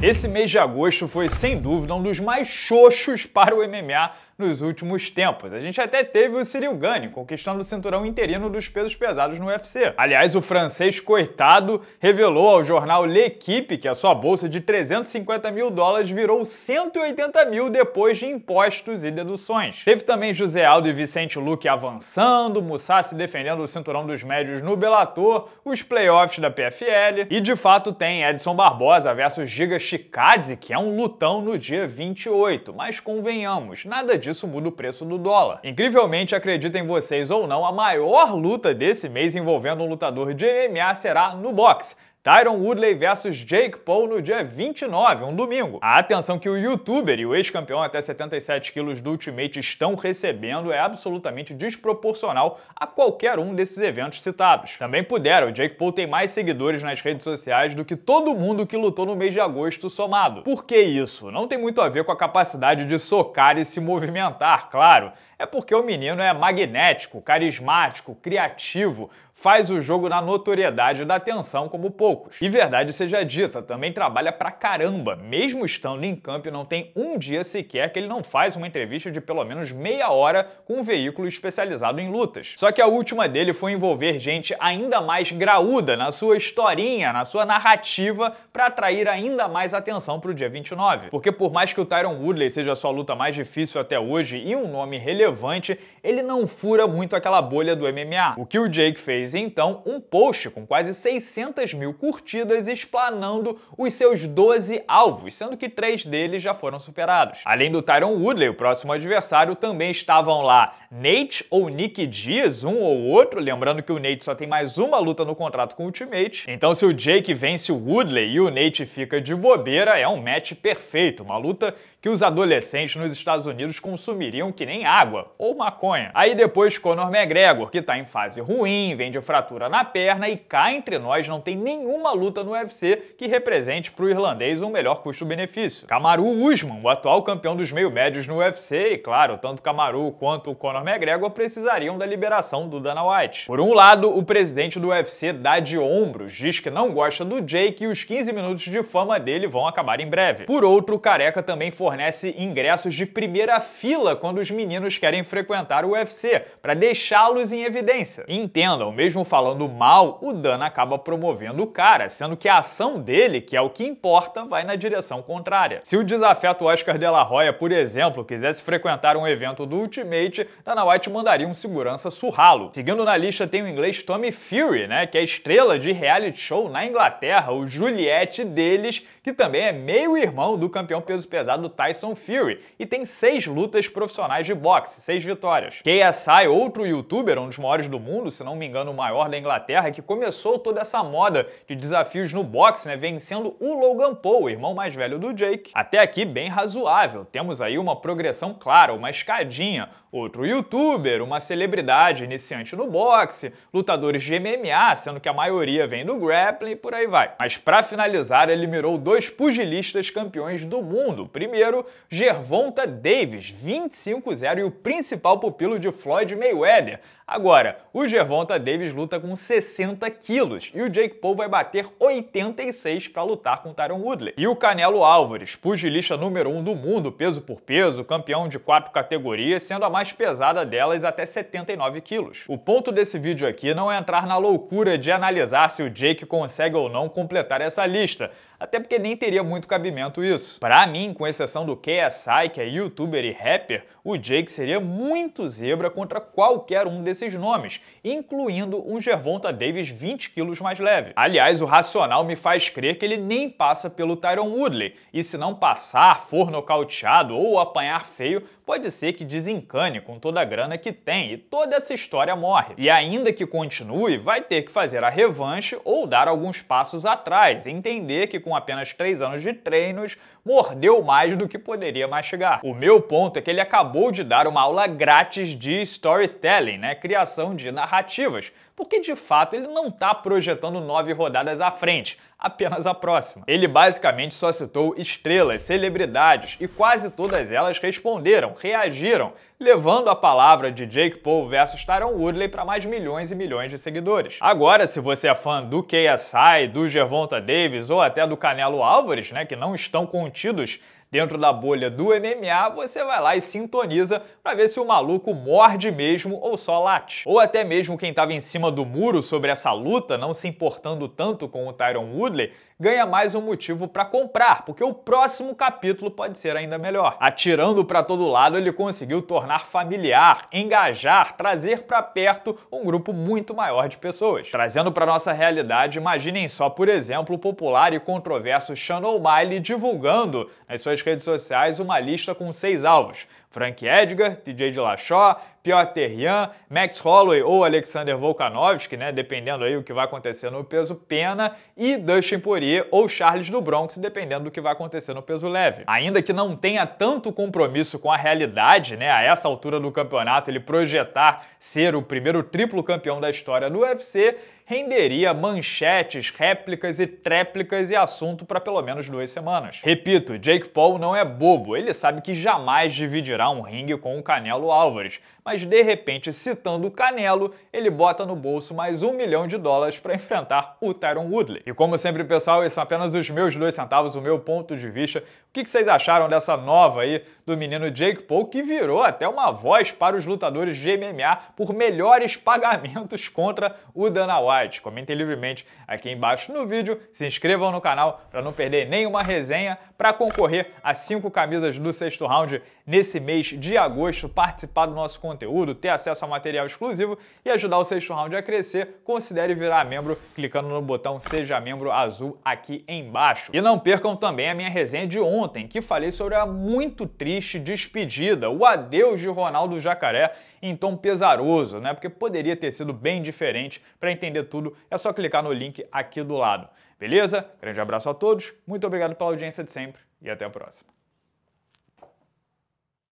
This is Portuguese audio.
Esse mês de agosto foi, sem dúvida, um dos mais xoxos para o MMA nos últimos tempos. A gente até teve o Cyril Gane conquistando o cinturão interino dos pesos pesados no UFC. Aliás, o francês coitado revelou ao jornal L'Equipe que a sua bolsa de 350 mil dólares virou 180 mil depois de impostos e deduções. Teve também José Aldo e Vicente Luque avançando, Mussassi defendendo o cinturão dos médios no Bellator, os playoffs da PFL e de fato tem Edson Barbosa versus Giga Chikadze, que é um lutão no dia 28. Mas convenhamos, nada disso isso muda o preço do dólar. Incrivelmente, acreditem vocês ou não, a maior luta desse mês envolvendo um lutador de MMA será no boxe. Tyron Woodley versus Jake Paul no dia 29, um domingo. A atenção que o youtuber e o ex-campeão até 77 quilos do Ultimate estão recebendo é absolutamente desproporcional a qualquer um desses eventos citados. Também puderam, Jake Paul tem mais seguidores nas redes sociais do que todo mundo que lutou no mês de agosto somado. Por que isso? Não tem muito a ver com a capacidade de socar e se movimentar, claro. É porque o menino é magnético, carismático, criativo, faz o jogo na notoriedade da atenção como poucos. E verdade seja dita, também trabalha pra caramba. Mesmo estando em campo, não tem um dia sequer que ele não faz uma entrevista de pelo menos meia hora com um veículo especializado em lutas. Só que a última dele foi envolver gente ainda mais graúda na sua historinha, na sua narrativa, para atrair ainda mais atenção pro dia 29. Porque por mais que o Tyron Woodley seja a sua luta mais difícil até hoje e um nome relevante, ele não fura muito aquela bolha do MMA. O que o Jake fez então um post com quase 600 mil curtidas explanando os seus 12 alvos, sendo que três deles já foram superados. Além do Tyron Woodley, o próximo adversário, também estavam lá Nate ou Nick Diaz, um ou outro, lembrando que o Nate só tem mais uma luta no contrato com o Ultimate. Então se o Jake vence o Woodley e o Nate fica de bobeira, é um match perfeito, uma luta que os adolescentes nos Estados Unidos consumiriam que nem água ou maconha. Aí depois Conor McGregor, que tá em fase ruim, vende de fratura na perna e cá entre nós não tem nenhuma luta no UFC que represente para o irlandês um melhor custo-benefício. Camaru Usman, o atual campeão dos meio-médios no UFC, e claro, tanto Camaru quanto o Conor McGregor precisariam da liberação do Dana White. Por um lado, o presidente do UFC dá de ombros, diz que não gosta do Jake e os 15 minutos de fama dele vão acabar em breve. Por outro, o Careca também fornece ingressos de primeira fila quando os meninos querem frequentar o UFC, para deixá-los em evidência. Entendam, mesmo mesmo falando mal, o Dan acaba promovendo o cara, sendo que a ação dele, que é o que importa, vai na direção contrária. Se o desafeto Oscar de la Roya, por exemplo, quisesse frequentar um evento do Ultimate, Dana White mandaria um segurança surrá-lo. Seguindo na lista tem o inglês Tommy Fury, né, que é estrela de reality show na Inglaterra, o Juliette deles, que também é meio irmão do campeão peso pesado Tyson Fury, e tem seis lutas profissionais de boxe, seis vitórias. KSI, outro youtuber, um dos maiores do mundo, se não me engano, maior da Inglaterra, que começou toda essa moda de desafios no boxe, né, vencendo o Logan Paul, o irmão mais velho do Jake. Até aqui bem razoável, temos aí uma progressão clara, uma escadinha, outro youtuber, uma celebridade iniciante no boxe, lutadores de MMA, sendo que a maioria vem do grappling e por aí vai. Mas para finalizar, ele mirou dois pugilistas campeões do mundo. Primeiro, Gervonta Davis, 25-0 e o principal pupilo de Floyd Mayweather. Agora, o Gervonta Davis Davis luta com 60 quilos e o Jake Paul vai bater 86 para lutar com Tyron Woodley. E o Canelo Álvares, pugilista número 1 um do mundo, peso por peso, campeão de quatro categorias, sendo a mais pesada delas até 79 quilos. O ponto desse vídeo aqui não é entrar na loucura de analisar se o Jake consegue ou não completar essa lista, até porque nem teria muito cabimento isso. Para mim, com exceção do KSI, que é youtuber e rapper, o Jake seria muito zebra contra qualquer um desses nomes, incluindo sendo um Gervonta Davis 20 quilos mais leve. Aliás, o racional me faz crer que ele nem passa pelo Tyron Woodley, e se não passar, for nocauteado ou apanhar feio, pode ser que desencane com toda a grana que tem, e toda essa história morre. E ainda que continue, vai ter que fazer a revanche ou dar alguns passos atrás, entender que com apenas 3 anos de treinos, mordeu mais do que poderia mastigar. O meu ponto é que ele acabou de dar uma aula grátis de storytelling, né? criação de narrativas, porque de fato ele não está projetando nove rodadas à frente, apenas a próxima. Ele basicamente só citou estrelas, celebridades e quase todas elas responderam, reagiram, levando a palavra de Jake Paul versus Tyron Woodley para mais milhões e milhões de seguidores. Agora, se você é fã do KSI, do Gervonta Davis ou até do Canelo Álvares, né, que não estão contidos Dentro da bolha do MMA, você vai lá e sintoniza para ver se o maluco morde mesmo ou só late. Ou até mesmo quem estava em cima do muro sobre essa luta, não se importando tanto com o Tyron Woodley, ganha mais um motivo para comprar, porque o próximo capítulo pode ser ainda melhor. Atirando para todo lado, ele conseguiu tornar familiar, engajar, trazer para perto um grupo muito maior de pessoas. Trazendo para nossa realidade, imaginem só, por exemplo, o popular e controverso Shannon O'Malley divulgando nas suas redes sociais uma lista com seis alvos: Frank Edgar, TJ Dillashaw, Piotr Jan, Max Holloway ou Alexander Volkanovski, né, dependendo aí o que vai acontecer no peso pena, e Dustin Poirier ou Charles do Bronx, dependendo do que vai acontecer no peso leve. Ainda que não tenha tanto compromisso com a realidade, né, a essa altura do campeonato ele projetar ser o primeiro triplo campeão da história do UFC, renderia manchetes, réplicas e tréplicas e assunto para pelo menos duas semanas. Repito, Jake Paul não é bobo, ele sabe que jamais dividirá um ringue com o Canelo Álvares, mas mas de repente, citando o Canelo, ele bota no bolso mais um milhão de dólares para enfrentar o Tyron Woodley. E como sempre, pessoal, esses são apenas os meus dois centavos, o meu ponto de vista. O que vocês acharam dessa nova aí do menino Jake Paul, que virou até uma voz para os lutadores de MMA por melhores pagamentos contra o Dana White? Comentem livremente aqui embaixo no vídeo, se inscrevam no canal para não perder nenhuma resenha, para concorrer a cinco camisas do sexto round nesse mês de agosto, participar do nosso conteúdo conteúdo, ter acesso a material exclusivo e ajudar o Sexto Round a crescer, considere virar membro clicando no botão Seja Membro azul aqui embaixo. E não percam também a minha resenha de ontem, que falei sobre a muito triste despedida, o adeus de Ronaldo Jacaré em tom pesaroso, né? Porque poderia ter sido bem diferente. Para entender tudo, é só clicar no link aqui do lado. Beleza? Grande abraço a todos, muito obrigado pela audiência de sempre e até a próxima.